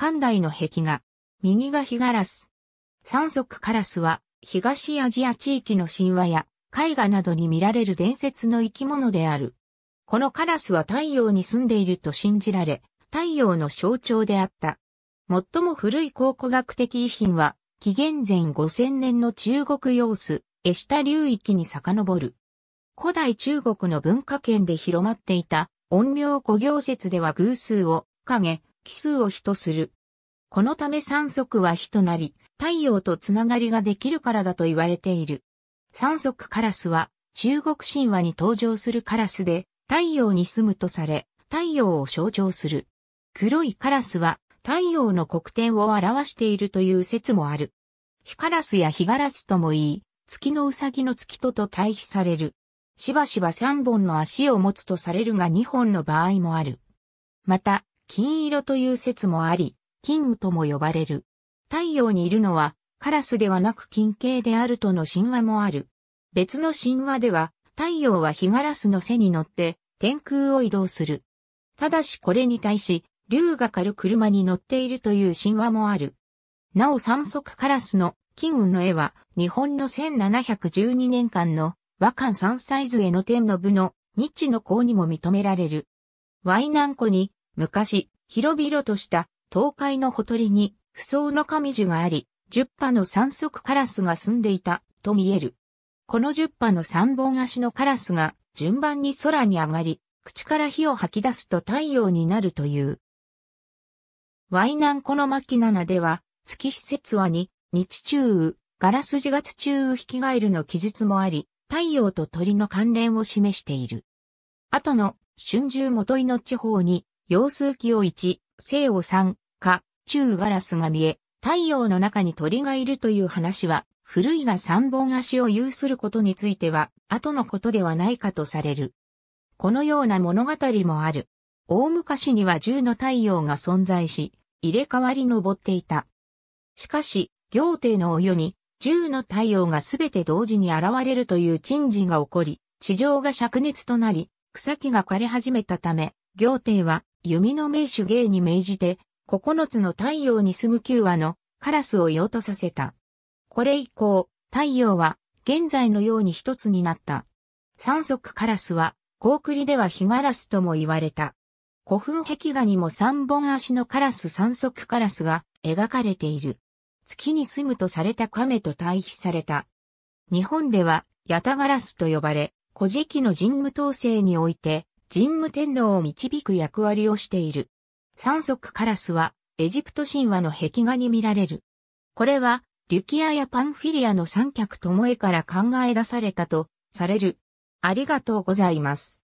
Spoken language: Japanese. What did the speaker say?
寛大の壁画。右が日ガラス。三足カラスは、東アジア地域の神話や絵画などに見られる伝説の生き物である。このカラスは太陽に住んでいると信じられ、太陽の象徴であった。最も古い考古学的遺品は、紀元前5000年の中国様子、江下流域に遡る。古代中国の文化圏で広まっていた、音名古行説では偶数を、影、奇数を比とする。このため三足は比となり、太陽とつながりができるからだと言われている。三足カラスは、中国神話に登場するカラスで、太陽に住むとされ、太陽を象徴する。黒いカラスは、太陽の黒点を表しているという説もある。ヒカラスやヒガラスとも言い、月のウサギの月とと対比される。しばしば三本の足を持つとされるが二本の場合もある。また、金色という説もあり、金雨とも呼ばれる。太陽にいるのはカラスではなく金系であるとの神話もある。別の神話では、太陽は日ガラスの背に乗って天空を移動する。ただしこれに対し、竜が狩る車に乗っているという神話もある。なお三足カラスの金雲の絵は日本の1712年間の和漢三歳図への天の部の日の項にも認められる。ワイ南湖に昔、広々とした東海のほとりに不相の神樹があり、十羽の三足カラスが住んでいたと見える。この十羽の三本足のカラスが順番に空に上がり、口から火を吐き出すと太陽になるという。ワイナンコの巻7では、月日節話に、日中ガラス地月中雨引き返るの記述もあり、太陽と鳥の関連を示している。後の春秋元井の地方に陽数気を1、生を3、か、中ガラスが見え、太陽の中に鳥がいるという話は、古いが三本足を有することについては、後のことではないかとされる。このような物語もある。大昔には十の太陽が存在し、入れ替わり登っていた。しかし、行程のお世に、十の太陽がすべて同時に現れるという珍事が起こり、地上が灼熱となり、草木が枯れ始めたため、行程は弓の名手芸に命じて、9つの太陽に住む9羽のカラスを用とさせた。これ以降、太陽は現在のように一つになった。三足カラスは、高栗では日ガラスとも言われた。古墳壁画にも三本足のカラス三足カラスが描かれている。月に住むとされた亀と対比された。日本では、ヤタガラスと呼ばれ、古事記の神武統制において、神武天皇を導く役割をしている。三足カラスは、エジプト神話の壁画に見られる。これは、リュキアやパンフィリアの三脚ともえから考え出されたと、される。ありがとうございます。